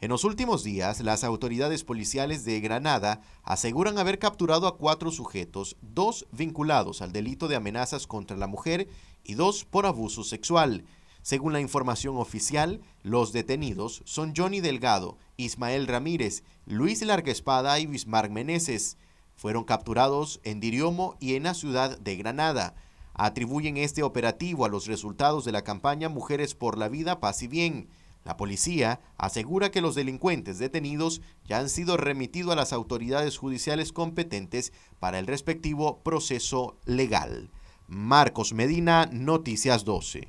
En los últimos días, las autoridades policiales de Granada aseguran haber capturado a cuatro sujetos, dos vinculados al delito de amenazas contra la mujer y dos por abuso sexual. Según la información oficial, los detenidos son Johnny Delgado, Ismael Ramírez, Luis Espada y Bismarck Meneses. Fueron capturados en Diriomo y en la ciudad de Granada. Atribuyen este operativo a los resultados de la campaña Mujeres por la Vida, Paz y Bien la policía asegura que los delincuentes detenidos ya han sido remitidos a las autoridades judiciales competentes para el respectivo proceso legal. Marcos Medina, Noticias 12.